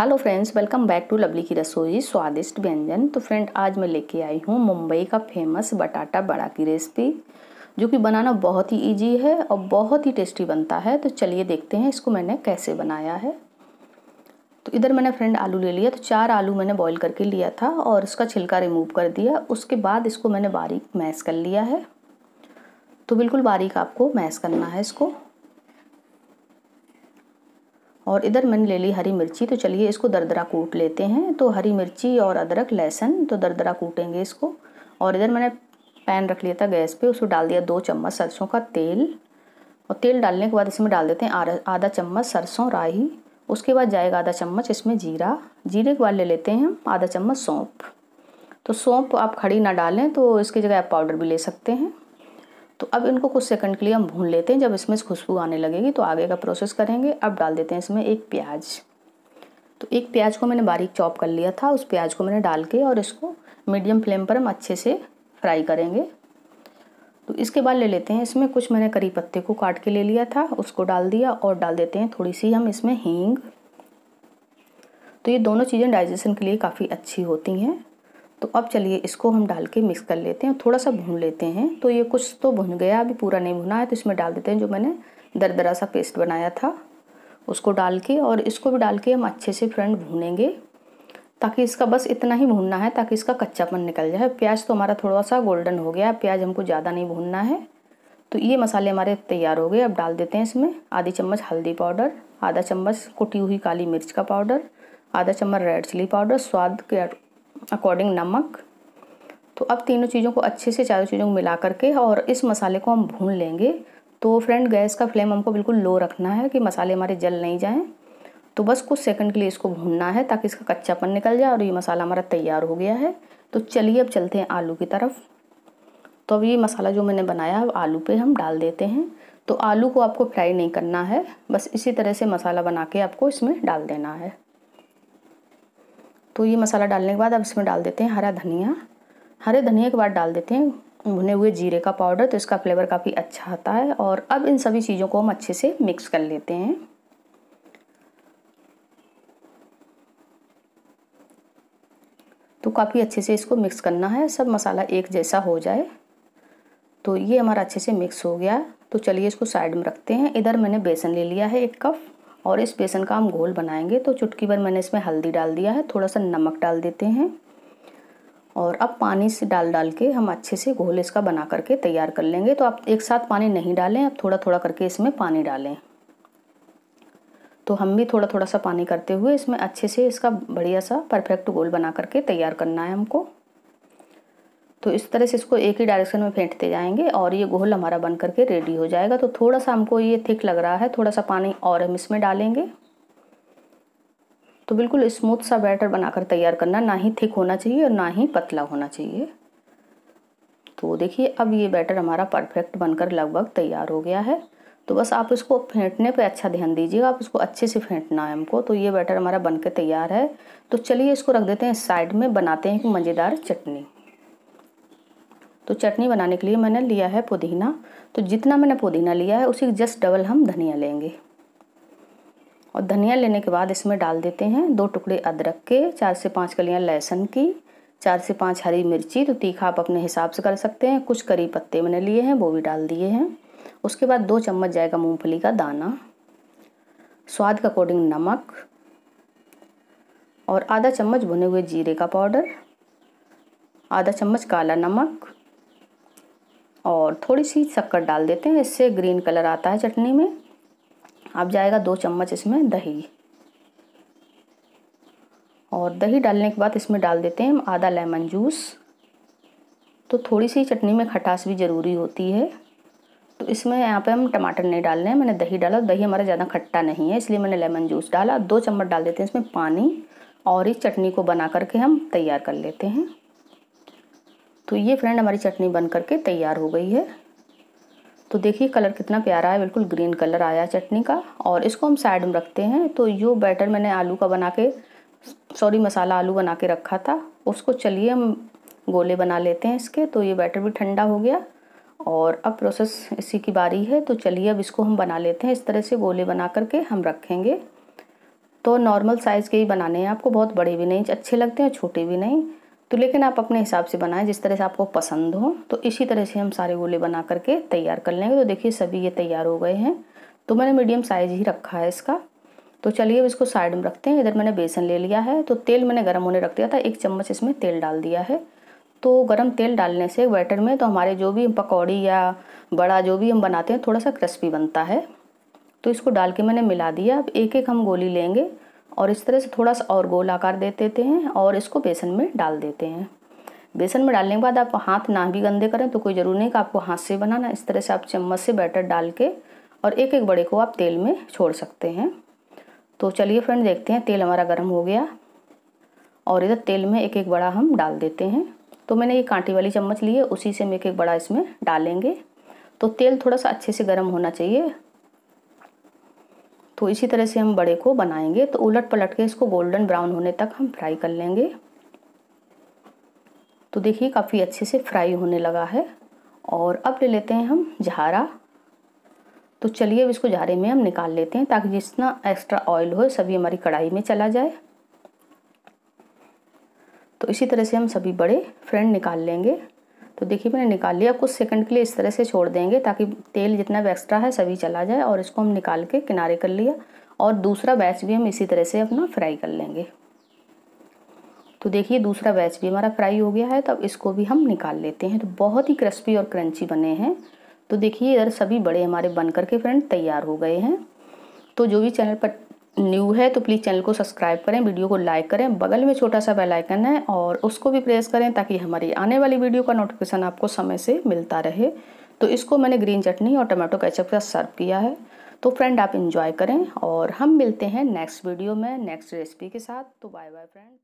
hello friends welcome back to Lovely की रसोई स्वादिष्ट व्यंजन तो फ्रेंड आज मैं लेके आई हूँ मुंबई का फेमस बटाटा बड़ा की रेसिपी जो कि बनाना बहुत ही इजी है और बहुत ही टेस्टी बनता है तो चलिए देखते हैं इसको मैंने कैसे बनाया है तो इधर मैंने फ्रेंड आलू ले लिया तो चार आलू मैंने बॉयल करके लिया था और उसका छिलका रिमूव कर दिया उसके बाद इसको मैंने बारीक मैस कर लिया है तो बिल्कुल बारीक आपको मैस करना है इसको और इधर मैंने ले ली हरी मिर्ची तो चलिए इसको दरदरा कूट लेते हैं तो हरी मिर्ची और अदरक लहसुन तो दरदरा कूटेंगे इसको और इधर मैंने पैन रख लिया था गैस पे उसको डाल दिया दो चम्मच सरसों का तेल और तेल डालने के बाद इसमें डाल देते हैं आधा चम्मच सरसों राही उसके बाद जाएगा आधा चम्मच इसमें जीरा जीरे के बाद ले लेते हैं आधा चम्मच सौंप तो सौंप आप खड़ी ना डालें तो इसकी जगह आप पाउडर भी ले सकते हैं तो अब इनको कुछ सेकंड के लिए हम भून लेते हैं जब इसमें खुशबू आने लगेगी तो आगे का प्रोसेस करेंगे अब डाल देते हैं इसमें एक प्याज तो एक प्याज को मैंने बारीक चॉप कर लिया था उस प्याज को मैंने डाल के और इसको मीडियम फ्लेम पर हम अच्छे से फ्राई करेंगे तो इसके बाद ले लेते हैं इसमें कुछ मैंने करी पत्ते को काट के ले लिया था उसको डाल दिया और डाल देते हैं थोड़ी सी हम इसमें हींग तो ये दोनों चीज़ें डाइजेशन के लिए काफ़ी अच्छी होती हैं तो अब चलिए इसको हम डाल के मिक्स कर लेते हैं थोड़ा सा भून लेते हैं तो ये कुछ तो भुन गया अभी पूरा नहीं भुना है तो इसमें डाल देते हैं जो मैंने दरदरा सा पेस्ट बनाया था उसको डाल के और इसको भी डाल के हम अच्छे से फ्रेंड भूनेंगे ताकि इसका बस इतना ही भूनना है ताकि इसका कच्चापन निकल जाए प्याज तो हमारा थोड़ा सा गोल्डन हो गया प्याज हमको ज़्यादा नहीं भूनना है तो ये मसाले हमारे तैयार हो गए अब डाल देते हैं इसमें आधी चम्मच हल्दी पाउडर आधा चम्मच कुटी हुई काली मिर्च का पाउडर आधा चम्मच रेड चिली पाउडर स्वाद के अकॉर्डिंग नमक तो अब तीनों चीज़ों को अच्छे से चारों चीज़ों को मिला करके और इस मसाले को हम भून लेंगे तो फ्रेंड गैस का फ्लेम हमको बिल्कुल लो रखना है कि मसाले हमारे जल नहीं जाएं तो बस कुछ सेकंड के लिए इसको भूनना है ताकि इसका कच्चापन निकल जाए और ये मसाला हमारा तैयार हो गया है तो चलिए अब चलते हैं आलू की तरफ तो अब ये मसाला जो मैंने बनाया है आलू पर हम डाल देते हैं तो आलू को आपको फ्राई नहीं करना है बस इसी तरह से मसाला बना के आपको इसमें डाल देना है तो ये मसाला डालने के बाद अब इसमें डाल देते हैं हरा धनिया हरे धनिया के बाद डाल देते हैं भुने हुए जीरे का पाउडर तो इसका फ्लेवर काफ़ी अच्छा आता है और अब इन सभी चीज़ों को हम अच्छे से मिक्स कर लेते हैं तो काफ़ी अच्छे से इसको मिक्स करना है सब मसाला एक जैसा हो जाए तो ये हमारा अच्छे से मिक्स हो गया तो चलिए इसको साइड में रखते हैं इधर मैंने बेसन ले लिया है एक कप और इस बेसन का हम घोल बनाएंगे तो चुटकी भर मैंने इसमें हल्दी डाल दिया है थोड़ा सा नमक डाल देते हैं और अब पानी से डाल डाल के हम अच्छे से घोल इसका बना करके तैयार कर लेंगे तो आप एक साथ पानी नहीं डालें अब थोड़ा थोड़ा करके इसमें पानी डालें तो हम भी थोड़ा थोड़ा सा पानी करते हुए इसमें अच्छे से इसका बढ़िया सा परफेक्ट घोल बना करके तैयार करना है हमको तो इस तरह से इसको एक ही डायरेक्शन में फेंटते जाएंगे और ये घोल हमारा बन करके रेडी हो जाएगा तो थोड़ा सा हमको ये थिक लग रहा है थोड़ा सा पानी और हम इसमें डालेंगे तो बिल्कुल स्मूथ सा बैटर बनाकर तैयार करना ना ही थिक होना चाहिए और ना ही पतला होना चाहिए तो देखिए अब ये बैटर हमारा परफेक्ट बनकर लगभग तैयार हो गया है तो बस आप इसको फेंटने पे अच्छा ध्यान दीजिएगा आप इसको अच्छे से फेंटना है हमको तो ये बैटर हमारा बनकर तैयार है तो चलिए इसको रख देते हैं साइड में बनाते हैं एक मज़ेदार चटनी तो चटनी बनाने के लिए मैंने लिया है पुदीना तो जितना मैंने पुदीना लिया है उसी जस्ट डबल हम धनिया लेंगे और धनिया लेने के बाद इसमें डाल देते हैं दो टुकड़े अदरक के चार से पाँच कलियाँ लहसुन की चार से पाँच हरी मिर्ची तो तीखा आप अपने हिसाब से कर सकते हैं कुछ करी पत्ते मैंने लिए हैं वो भी डाल दिए हैं उसके बाद दो चम्मच जाएगा मूंगफली का दाना स्वाद के अकॉर्डिंग नमक और आधा चम्मच भुने हुए जीरे का पाउडर आधा चम्मच काला नमक और थोड़ी सी शक्कर डाल देते हैं इससे ग्रीन कलर आता है चटनी में अब जाएगा दो चम्मच इसमें दही और दही डालने के बाद इसमें डाल देते हैं आधा लेमन जूस तो थोड़ी सी चटनी में खटास भी ज़रूरी होती है तो इसमें यहाँ पे हम टमाटर नहीं डाल रहे हैं मैंने दही डाला दही हमारा ज़्यादा खट्टा नहीं है इसलिए मैंने लेमन जूस डाला दो चम्मच डाल देते हैं इसमें पानी और इस चटनी को बना करके हम तैयार कर लेते हैं तो ये फ्रेंड हमारी चटनी बन करके तैयार हो गई है तो देखिए कलर कितना प्यारा है बिल्कुल ग्रीन कलर आया चटनी का और इसको हम साइड में रखते हैं तो यो बैटर मैंने आलू का बना के सॉरी मसाला आलू बना के रखा था उसको चलिए हम गोले बना लेते हैं इसके तो ये बैटर भी ठंडा हो गया और अब प्रोसेस इसी की बारी है तो चलिए अब इसको हम बना लेते हैं इस तरह से गोले बना करके हम रखेंगे तो नॉर्मल साइज़ के ही बनाने हैं आपको बहुत बड़े भी नहीं अच्छे लगते हैं छोटे भी नहीं तो लेकिन आप अपने हिसाब से बनाएं जिस तरह से आपको पसंद हो तो इसी तरह से हम सारे गोले बना करके तैयार कर लेंगे तो देखिए सभी ये तैयार हो गए हैं तो मैंने मीडियम साइज़ ही रखा है इसका तो चलिए अब इसको साइड में रखते हैं इधर मैंने बेसन ले लिया है तो तेल मैंने गर्म होने रख दिया था एक चम्मच इसमें तेल डाल दिया है तो गर्म तेल डालने से बैटर में तो हमारे जो भी पकौड़ी या बड़ा जो भी हम बनाते हैं थोड़ा सा क्रिस्पी बनता है तो इसको डाल के मैंने मिला दिया अब एक एक हम गोली लेंगे और इस तरह से थोड़ा सा और गोल आकार दे देते हैं और इसको बेसन में डाल देते हैं बेसन में डालने के बाद आप हाथ ना भी गंदे करें तो कोई ज़रूर नहीं कि आपको हाथ से बनाना इस तरह से आप चम्मच से बैटर डाल के और एक एक बड़े को आप तेल में छोड़ सकते हैं तो चलिए फ्रेंड देखते हैं तेल हमारा गर्म हो गया और इधर तेल में एक एक बड़ा हम डाल देते हैं तो मैंने ये कांटे वाली चम्मच ली है उसी से हम एक एक बड़ा इसमें डालेंगे तो तेल थोड़ा सा अच्छे से गर्म होना चाहिए तो इसी तरह से हम बड़े को बनाएंगे तो उलट पलट के इसको गोल्डन ब्राउन होने तक हम फ्राई कर लेंगे तो देखिए काफ़ी अच्छे से फ्राई होने लगा है और अब ले लेते हैं हम झारा तो चलिए अब इसको झारे में हम निकाल लेते हैं ताकि जितना एक्स्ट्रा ऑयल हो सभी हमारी कढ़ाई में चला जाए तो इसी तरह से हम सभी बड़े फ्रेंड निकाल लेंगे तो देखिए मैंने निकाल लिया कुछ सेकंड के लिए इस तरह से छोड़ देंगे ताकि तेल जितना भी एक्स्ट्रा है सभी चला जाए और इसको हम निकाल के किनारे कर लिया और दूसरा बैच भी हम इसी तरह से अपना फ्राई कर लेंगे तो देखिए दूसरा बैच भी हमारा फ्राई हो गया है तो अब इसको भी हम निकाल लेते हैं तो बहुत ही क्रिस्पी और क्रंची बने हैं तो देखिए इधर सभी बड़े हमारे बन करके फ्रेंड तैयार हो गए हैं तो जो भी चैनल पर न्यू है तो प्लीज़ चैनल को सब्सक्राइब करें वीडियो को लाइक करें बगल में छोटा सा बेल आइकन है और उसको भी प्रेस करें ताकि हमारी आने वाली वीडियो का नोटिफिकेशन आपको समय से मिलता रहे तो इसको मैंने ग्रीन चटनी और टमाटो कैचअप का सर्व किया है तो फ्रेंड आप इन्जॉय करें और हम मिलते हैं नेक्स्ट वीडियो में नेक्स्ट रेसिपी के साथ तो बाय बाय फ्रेंड